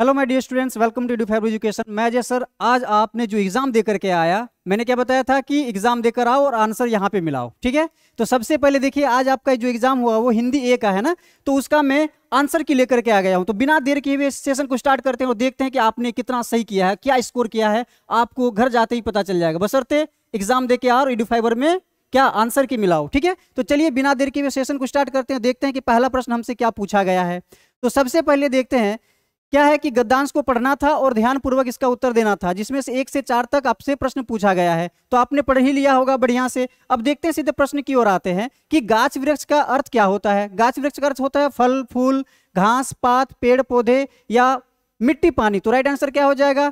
hello my dear students welcome to do fab education मैं Jai sir आज आपने जो एग्जाम देकर के आया मैंने क्या बताया था कि एग्जाम देकर आओ और आंसर यहाँ पे मिलाओ ठीक है तो सबसे पहले देखिए आज आपका जो एग्जाम हुआ वो हिंदी ए का है ना तो उसका मैं आंसर की लेकर के आ गया हूँ तो बिना देर के सेशन को स्टार्ट करते हैं और देखते हैं कि आपने कितना सही किया है क्या स्कोर किया है आपको घर जाते ही पता चल जाएगा बसरते एग्जाम दे के आओ और एडूफाइबर में क्या आंसर की मिलाओ ठीक है तो चलिए बिना देर के सेशन को स्टार्ट करते हैं देखते हैं कि पहला प्रश्न हमसे क्या पूछा गया है तो सबसे पहले देखते हैं क्या है कि गद्दांश को पढ़ना था और ध्यान पूर्वक इसका उत्तर देना था जिसमें से एक से चार तक आपसे प्रश्न पूछा गया है तो आपने पढ़ ही लिया होगा बढ़िया से अब देखते हैं सीधे प्रश्न की ओर आते हैं कि गाछ वृक्ष का अर्थ क्या होता है गाछ वृक्ष का अर्थ होता है फल फूल घास पात पेड़ पौधे या मिट्टी पानी तो राइट आंसर क्या हो जाएगा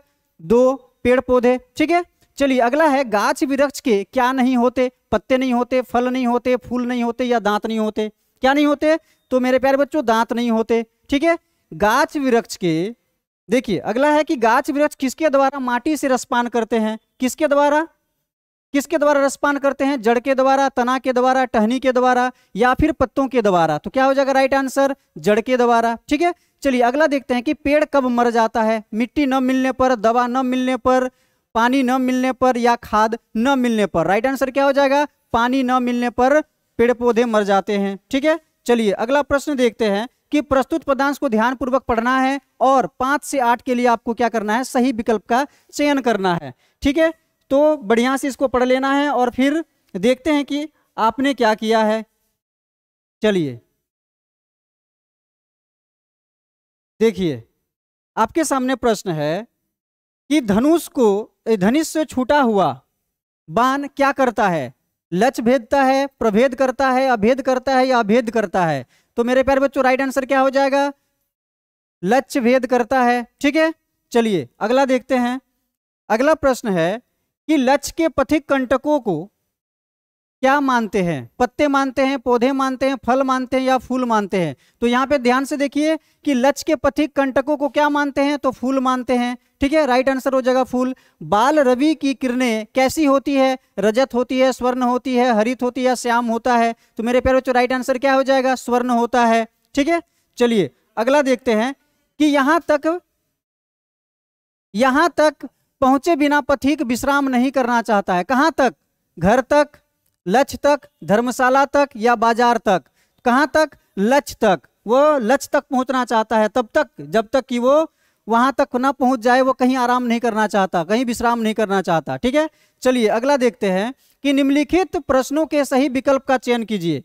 दो पेड़ पौधे ठीक है चलिए अगला है गाछ वृक्ष के क्या नहीं होते पत्ते नहीं होते फल नहीं होते फूल नहीं होते या दांत नहीं होते क्या नहीं होते तो मेरे प्यारे बच्चों दांत नहीं होते ठीक है गाछ वृक्ष के देखिए अगला है कि गाच वृक्ष किसके द्वारा माटी से रसपान करते हैं किसके द्वारा किसके द्वारा रसपान करते हैं जड़ के द्वारा तना के द्वारा टहनी के द्वारा या फिर पत्तों के द्वारा तो क्या हो जाएगा राइट आंसर जड़ के द्वारा ठीक है चलिए अगला देखते हैं कि पेड़ कब मर जाता है मिट्टी न मिलने पर दवा न मिलने पर पानी न मिलने पर या खाद न मिलने पर राइट आंसर क्या हो जाएगा पानी न मिलने पर पेड़ पौधे मर जाते हैं ठीक है चलिए अगला प्रश्न देखते हैं कि प्रस्तुत पदांश को ध्यानपूर्वक पढ़ना है और पांच से आठ के लिए आपको क्या करना है सही विकल्प का चयन करना है ठीक है तो बढ़िया से इसको पढ़ लेना है और फिर देखते हैं कि आपने क्या किया है चलिए देखिए आपके सामने प्रश्न है कि धनुष को धनुष से छूटा हुआ बाण क्या करता है लच भेदता है प्रभेद करता है अभेद करता है या अभेद करता है तो मेरे प्यारे बच्चों राइट आंसर क्या हो जाएगा लक्ष्य भेद करता है ठीक है चलिए अगला देखते हैं अगला प्रश्न है कि लक्ष्य के पथिक कंटकों को क्या मानते हैं पत्ते मानते हैं पौधे मानते हैं फल मानते हैं या फूल मानते हैं तो यहाँ पे ध्यान से देखिए कि लच के पथिक कंटकों को क्या मानते हैं तो फूल मानते हैं ठीक है राइट आंसर हो जाएगा फूल बाल रवि की किरणें कैसी होती है रजत होती है स्वर्ण होती है हरित होती है श्याम होता है तो मेरे प्यारे बच्चों राइट आंसर क्या हो जाएगा स्वर्ण होता है ठीक है चलिए अगला देखते हैं कि यहाँ तक यहाँ तक पहुंचे बिना पथिक विश्राम नहीं करना चाहता है कहाँ तक घर तक लक्ष्य तक धर्मशाला तक या बाजार तक कहाँ तक लक्ष्य तक वो लक्ष्य तक पहुंचना चाहता है तब तक जब तक कि वो वहां तक ना पहुंच जाए वो कहीं आराम नहीं करना चाहता कहीं विश्राम नहीं करना चाहता ठीक है चलिए अगला देखते हैं कि निम्नलिखित प्रश्नों के सही विकल्प का चयन कीजिए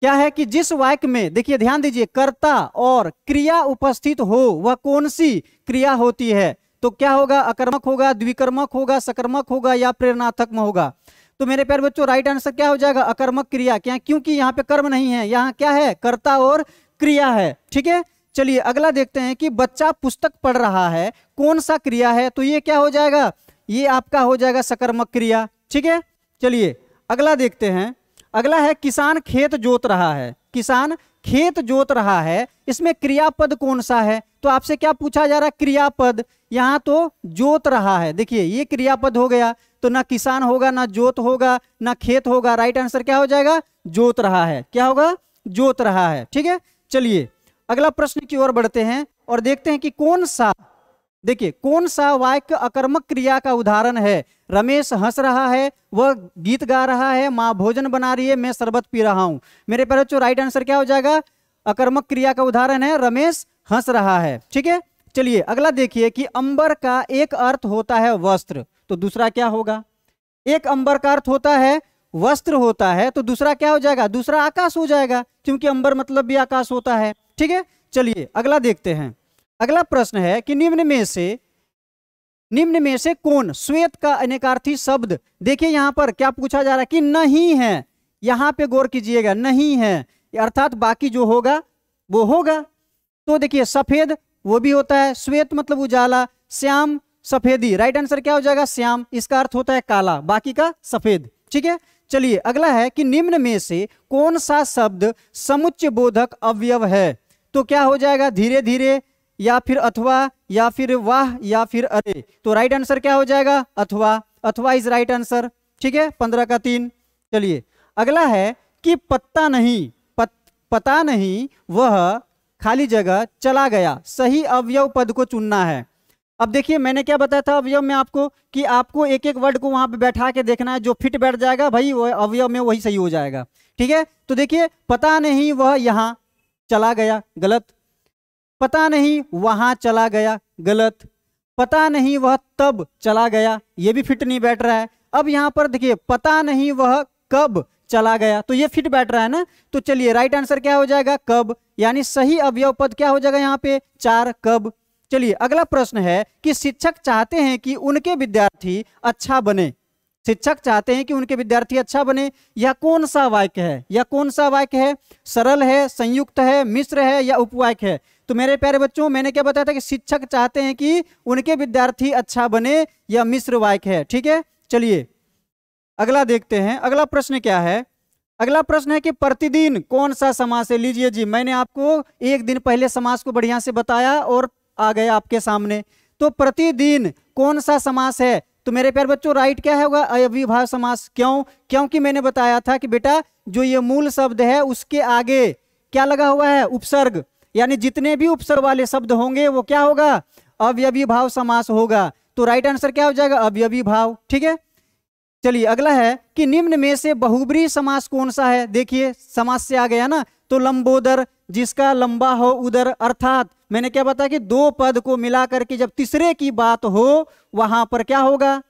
क्या है कि जिस वाक्य में देखिए ध्यान दीजिए कर्ता और क्रिया उपस्थित हो वह कौन सी क्रिया होती है तो क्या होगा अकर्मक होगा द्विकर्मक होगा सकर्मक होगा या प्रेरणात्मक होगा तो मेरे प्यार बच्चों राइट आंसर क्या हो जाएगा अकर्मक क्रिया क्या क्योंकि यहाँ पे कर्म नहीं है यहाँ क्या है कर्ता और क्रिया है ठीक है चलिए अगला देखते हैं कि बच्चा पुस्तक पढ़ रहा है कौन सा क्रिया है तो ये क्या हो जाएगा ये आपका हो जाएगा सकर्मक क्रिया ठीक है चलिए अगला देखते हैं अगला है किसान खेत जोत रहा है किसान खेत जोत रहा है इसमें क्रियापद कौन सा है तो आपसे क्या पूछा जा रहा है क्रियापद यहाँ तो जोत रहा है देखिए ये क्रियापद हो गया तो ना किसान होगा ना जोत होगा ना खेत होगा राइट आंसर क्या हो जाएगा जोत रहा है क्या होगा जोत रहा है ठीक है चलिए अगला प्रश्न की ओर बढ़ते हैं और देखते हैं कि कौन सा देखिए कौन सा वाक्य अकर्मक क्रिया का उदाहरण है रमेश हंस रहा है वह गीत गा रहा है माँ भोजन बना रही है मैं शरबत पी रहा हूं मेरे पर जो राइट आंसर क्या हो जाएगा अकर्मक क्रिया का उदाहरण है रमेश हंस रहा है ठीक है चलिए अगला देखिए कि अंबर का एक अर्थ होता है वस्त्र तो दूसरा क्या होगा एक अंबर का अर्थ होता है वस्त्र होता है तो दूसरा क्या हो जाएगा दूसरा आकाश हो जाएगा क्योंकि अंबर मतलब भी आकाश होता है ठीक है चलिए अगला देखते हैं अगला प्रश्न है कि निम्न में से निम्न में से कौन श्वेत का अनेकार्थी शब्द देखिए यहां पर क्या पूछा जा रहा है कि नहीं है यहां पे गौर कीजिएगा नहीं है अर्थात बाकी जो होगा वो होगा तो देखिए सफेद वो भी होता है श्वेत मतलब उजाला श्याम सफेदी राइट आंसर क्या हो जाएगा श्याम इसका अर्थ होता है काला बाकी का सफेद ठीक है चलिए अगला है कि निम्न में से कौन सा शब्द समुच्च बोधक अवयव है तो क्या हो जाएगा धीरे धीरे या फिर अथवा या फिर वाह या फिर अरे तो राइट आंसर क्या हो जाएगा अथवा अथवा इज राइट आंसर ठीक है पंद्रह का तीन चलिए अगला है कि पत्ता नहीं पत, पता नहीं वह खाली जगह चला गया सही अवयव पद को चुनना है अब देखिए मैंने क्या बताया था अवयव में आपको कि आपको एक एक वर्ड को वहां पे बैठा के देखना है जो फिट बैठ जाएगा भाई अवयव में वही सही हो जाएगा ठीक है तो देखिए पता नहीं वह यहाँ चला गया गलत पता नहीं वहां चला गया गलत पता नहीं वह तब चला गया ये भी फिट नहीं बैठ रहा है अब यहाँ पर देखिए पता नहीं वह कब चला गया तो ये फिट बैठ रहा है ना तो चलिए राइट आंसर क्या हो जाएगा कब यानी सही अवयव पद क्या हो जाएगा यहाँ पे चार कब चलिए अगला प्रश्न है कि शिक्षक चाहते हैं कि उनके विद्यार्थी अच्छा बने शिक्षक चाहते हैं कि उनके विद्यार्थी अच्छा बने या कौन सा वाक्य है या कौन सा वाक्य है सरल है संयुक्त है मिश्र है या उपवाक्य है तो मेरे प्यारे बच्चों मैंने क्या बताया था कि शिक्षक चाहते हैं कि उनके विद्यार्थी अच्छा बने या मिश्र वाक्य है ठीक है चलिए अगला देखते हैं अगला प्रश्न क्या है अगला प्रश्न है कि प्रतिदिन कौन सा समास है लीजिए जी मैंने आपको एक दिन पहले समास को बढ़िया से बताया और आ गए आपके सामने तो प्रतिदिन कौन सा समास है तो मेरे प्यार बच्चों राइट क्या होगा अविभाव समास क्यों क्योंकि मैंने बताया था कि बेटा जो ये मूल शब्द है उसके आगे क्या लगा हुआ है उपसर्ग यानी जितने भी उपसर्ग वाले शब्द होंगे वो क्या होगा अव्यभिभाव समास होगा तो राइट आंसर क्या हो जाएगा अव्यविभाव ठीक है चलिए अगला है कि निम्न में से बहुब्री समास कौन सा है देखिए समास से आ गया ना तो लंबोदर जिसका लंबा हो उदर अर्थात मैंने क्या बताया कि दो पद को मिला करके जब तीसरे की बात हो वहां पर क्या होगा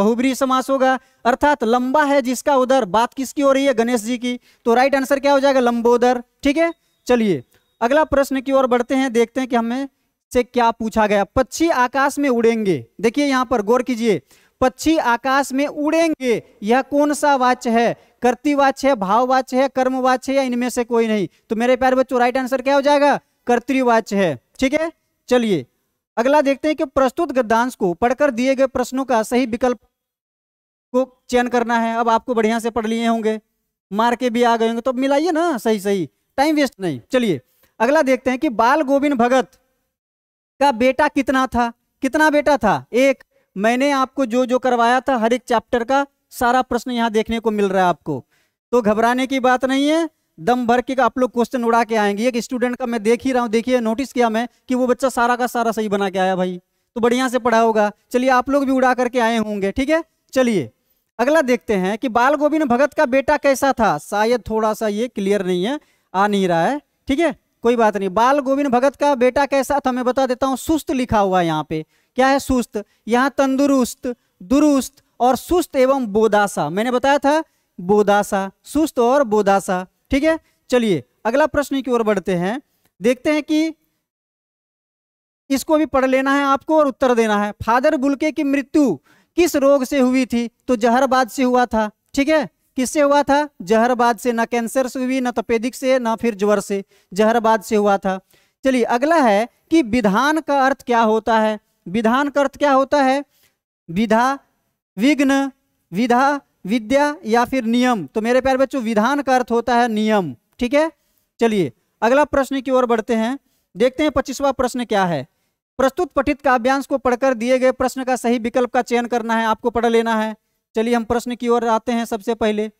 बहुब्री समास होगा अर्थात लंबा है जिसका उधर बात किसकी हो रही है गणेश जी की तो राइट आंसर क्या हो जाएगा लंबोदर ठीक है चलिए अगला प्रश्न की ओर बढ़ते हैं देखते हैं कि हमें से क्या पूछा गया पक्षी आकाश में उड़ेंगे देखिए यहाँ पर गौर कीजिए पक्षी आकाश में उड़ेंगे यह कौन सा वाच्य है कर्तिवाच्य है भाववाच्य है कर्मवाच्य है या इनमें से कोई नहीं तो मेरे प्यारे बच्चों राइट आंसर क्या हो जाएगा कर्तृवाच्य है ठीक है चलिए अगला देखते हैं कि प्रस्तुत गद्यांश को पढ़कर दिए गए प्रश्नों का सही विकल्प को चयन करना है अब आपको बढ़िया से पढ़ लिए होंगे मार के भी आ गए होंगे तो मिलाइए ना सही सही टाइम वेस्ट नहीं चलिए अगला देखते हैं कि बाल गोविंद भगत का बेटा कितना था कितना बेटा था एक मैंने आपको जो जो करवाया था हर एक चैप्टर का सारा प्रश्न यहाँ देखने को मिल रहा है आपको तो घबराने की बात नहीं है दम भर के आप लोग क्वेश्चन उड़ा के आएंगे एक स्टूडेंट का मैं देख ही रहा हूँ देखिए नोटिस किया मैं कि वो बच्चा सारा का सारा सही बना के आया भाई तो बढ़िया से पढ़ा होगा चलिए आप लोग भी उड़ा करके आए होंगे ठीक है चलिए अगला देखते हैं कि बाल गोविंद भगत का बेटा कैसा था शायद थोड़ा सा ये क्लियर नहीं है आ नहीं रहा है ठीक है कोई बात नहीं बाल गोविंद भगत का बेटा कैसा था मैं बता देता हूँ सुस्त लिखा हुआ है यहाँ पे क्या है सुस्त यहाँ तंदुरुस्त दुरुस्त और सुस्त एवं बोदासा मैंने बताया था बोदासा सुस्त और बोदासा ठीक है चलिए अगला प्रश्न की ओर बढ़ते हैं देखते हैं कि इसको भी पढ़ लेना है आपको और उत्तर देना है फादर बुलके की मृत्यु किस रोग से हुई थी तो जहरबाद से हुआ था ठीक है किससे हुआ था जहरबाद से ना कैंसर से हुई ना तपेदिक से ना फिर ज्वर से जहरबाद से हुआ था चलिए अगला है कि विधान का अर्थ क्या होता है विधान का अर्थ क्या होता है विधा विघ्न विधा विद्या या फिर नियम तो मेरे प्यार बच्चों विधान का अर्थ होता है नियम ठीक है चलिए अगला प्रश्न की ओर बढ़ते हैं देखते हैं पच्चीसवा प्रश्न क्या है प्रस्तुत पठित काव्यांश को पढ़कर दिए गए प्रश्न का सही विकल्प का चयन करना है आपको पढ़ लेना है चलिए हम प्रश्न की ओर आते हैं सबसे पहले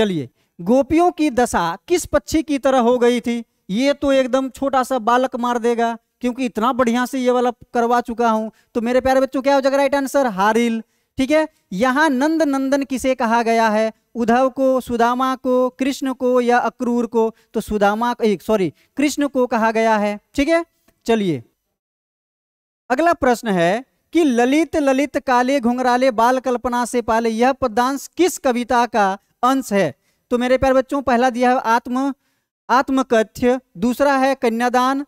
चलिए गोपियों की दशा किस पक्षी की तरह हो गई थी ये तो एकदम छोटा सा बालक मार देगा क्योंकि इतना बढ़िया से ये वाला करवा चुका हूं तो मेरे प्यारे बच्चों क्या हो जाएगा राइट आंसर हारिल ठीक है यहाँ नंद नंदन किसे कहा गया है उद्धव को सुदामा को कृष्ण को या अक्रूर को तो सुदामा एक सॉरी कृष्ण को कहा गया है ठीक है चलिए अगला प्रश्न है कि ललित ललित काले घुंघराले बाल कल्पना से पाले यह पदांश किस कविता का अंश है तो मेरे प्यार बच्चों पहला दिया है आत्म आत्मकथ्य दूसरा है कन्यादान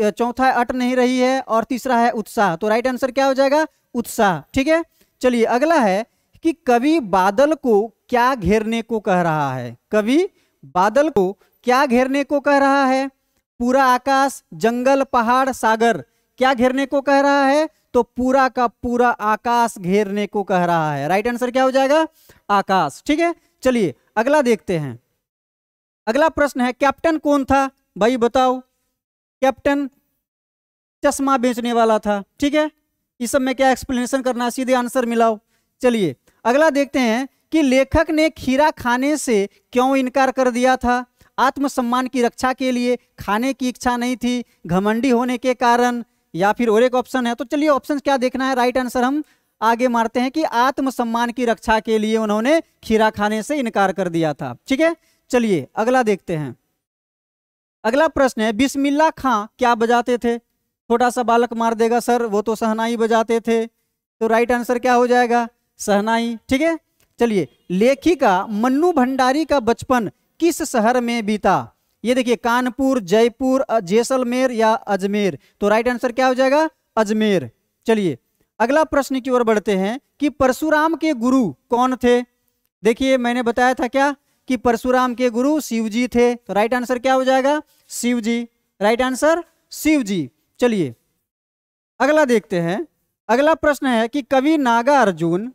चौथा अट नहीं रही है और तीसरा है उत्साह तो राइट आंसर क्या हो जाएगा उत्साह ठीक है चलिए अगला है कि कवि बादल को क्या घेरने को कह रहा है कवि बादल को क्या घेरने को कह रहा है पूरा आकाश जंगल पहाड़ सागर क्या घेरने को कह रहा है तो पूरा का पूरा आकाश घेरने को कह रहा है राइट आंसर क्या हो जाएगा आकाश ठीक है चलिए अगला देखते हैं अगला प्रश्न है कैप्टन कौन था भाई बताओ कैप्टन चश्मा बेचने वाला था ठीक है इस सब में क्या एक्सप्लेनेशन करना सीधे आंसर मिलाओ चलिए अगला देखते हैं कि लेखक ने खीरा खाने से क्यों इनकार कर दिया था आत्मसम्मान की रक्षा के लिए खाने की इच्छा नहीं थी घमंडी होने के कारण या फिर और एक ऑप्शन है तो चलिए ऑप्शन क्या देखना है राइट आंसर हम आगे मारते हैं कि आत्मसम्मान की रक्षा के लिए उन्होंने खीरा खाने से इनकार कर दिया था ठीक है चलिए अगला देखते हैं अगला प्रश्न है बिस्मिल्ला खां क्या बजाते थे छोटा सा बालक मार देगा सर वो तो सहनाई बजाते थे तो राइट आंसर क्या हो जाएगा सहनाई ठीक है चलिए लेखिका मन्नू भंडारी का बचपन किस शहर में बीता ये देखिए कानपुर जयपुर जैसलमेर या अजमेर तो राइट आंसर क्या हो जाएगा अजमेर चलिए अगला प्रश्न की ओर बढ़ते हैं कि परशुराम के गुरु कौन थे देखिए मैंने बताया था क्या कि परशुराम के गुरु शिवजी थे तो राइट आंसर क्या हो जाएगा शिवजी राइट आंसर शिवजी चलिए अगला देखते हैं अगला प्रश्न है कि कवि नागा अर्जुन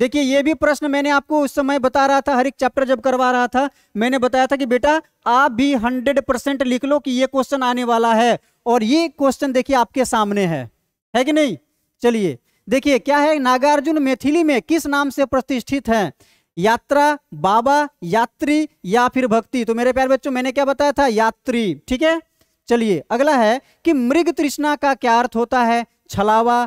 देखिए ये भी प्रश्न मैंने आपको उस समय बता रहा था हर एक चैप्टर जब करवा रहा था मैंने बताया था कि बेटा आप भी हंड्रेड परसेंट लिख लो कि ये क्वेश्चन आने वाला है और ये क्वेश्चन देखिए आपके सामने है है कि नहीं चलिए देखिए क्या है नागार्जुन मैथिली में किस नाम से प्रतिष्ठित है यात्रा बाबा यात्री या फिर भक्ति तो मेरे प्यार बच्चों मैंने क्या बताया था यात्री ठीक है चलिए अगला है कि मृग तृष्णा का क्या अर्थ होता है छलावा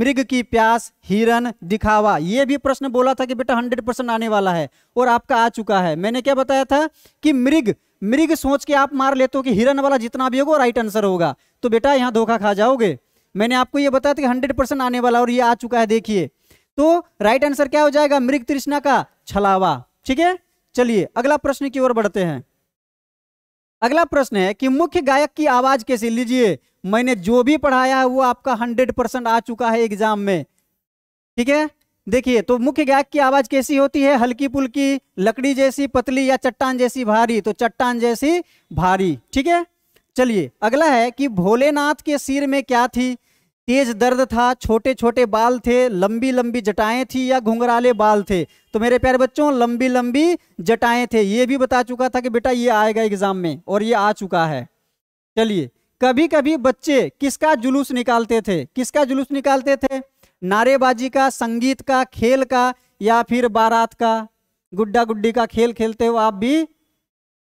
मृग की प्यास हिरन दिखावा ये भी प्रश्न बोला था कि बेटा हंड्रेड परसेंट आने वाला है और आपका आ चुका है मैंने क्या बताया था कि मृग मृग सोच के आप मार लेते हो कि हिरन वाला जितना भी होगा राइट आंसर होगा तो बेटा यहाँ धोखा खा जाओगे मैंने आपको ये बताया था कि हंड्रेड परसेंट आने वाला और ये आ चुका है देखिए तो राइट आंसर क्या हो जाएगा मृग तृष्णा का छलावा ठीक है चलिए अगला प्रश्न की ओर बढ़ते हैं अगला प्रश्न है कि मुख्य गायक की आवाज कैसे लीजिए मैंने जो भी पढ़ाया है वो आपका हंड्रेड परसेंट आ चुका है एग्जाम में ठीक है देखिए तो मुख्य गायक की आवाज कैसी होती है हल्की पुल्की लकड़ी जैसी पतली या चट्टान जैसी भारी तो चट्टान जैसी भारी ठीक है चलिए अगला है कि भोलेनाथ के सिर में क्या थी तेज दर्द था छोटे छोटे बाल थे लंबी लंबी जटाएं थी या घुंघराले बाल थे तो मेरे प्यारे बच्चों लंबी लंबी जटाएं थे ये भी बता चुका था कि बेटा ये आएगा एग्जाम में और ये आ चुका है चलिए कभी कभी बच्चे किसका जुलूस निकालते थे किसका जुलूस निकालते थे नारेबाजी का संगीत का खेल का या फिर बारात का गुड्डा गुड्डी का खेल खेलते हो आप भी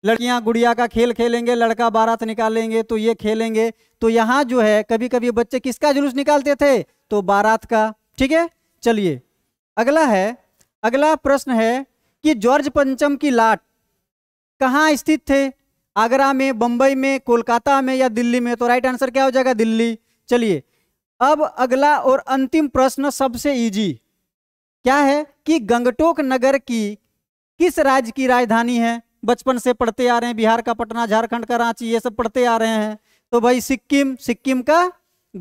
लड़कियां गुड़िया का खेल खेलेंगे लड़का बारात निकालेंगे तो ये खेलेंगे तो यहाँ जो है कभी कभी बच्चे किसका जुलूस निकालते थे तो बारात का ठीक है चलिए अगला है अगला प्रश्न है कि जॉर्ज पंचम की लाट कहाँ स्थित थे आगरा में बम्बई में कोलकाता में या दिल्ली में तो राइट आंसर क्या हो जाएगा दिल्ली चलिए अब अगला और अंतिम प्रश्न सबसे ईजी क्या है कि गंगटोक नगर की किस राज्य की राजधानी है बचपन से पढ़ते आ रहे हैं बिहार का पटना झारखंड का रांची ये सब पढ़ते आ रहे हैं तो भाई सिक्किम सिक्किम का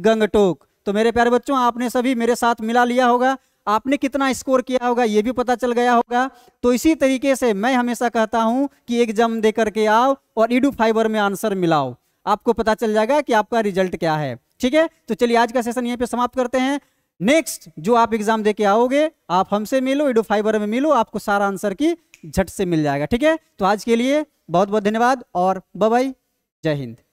गंगटोक तो मेरे प्यारे बच्चों आपने सभी मेरे साथ मिला लिया होगा आपने कितना स्कोर किया होगा ये भी पता चल गया होगा तो इसी तरीके से मैं हमेशा कहता हूँ कि एग्जाम दे करके आओ और ईडू फाइबर में आंसर मिलाओ आपको पता चल जाएगा कि आपका रिजल्ट क्या है ठीक है तो चलिए आज का सेशन यहाँ पे समाप्त करते हैं नेक्स्ट जो आप एग्जाम देके आओगे आप हमसे मिलो ईडो फाइबर में मिलो आपको सारा आंसर की झट से मिल जाएगा ठीक है तो आज के लिए बहुत बहुत धन्यवाद और बाय जय हिंद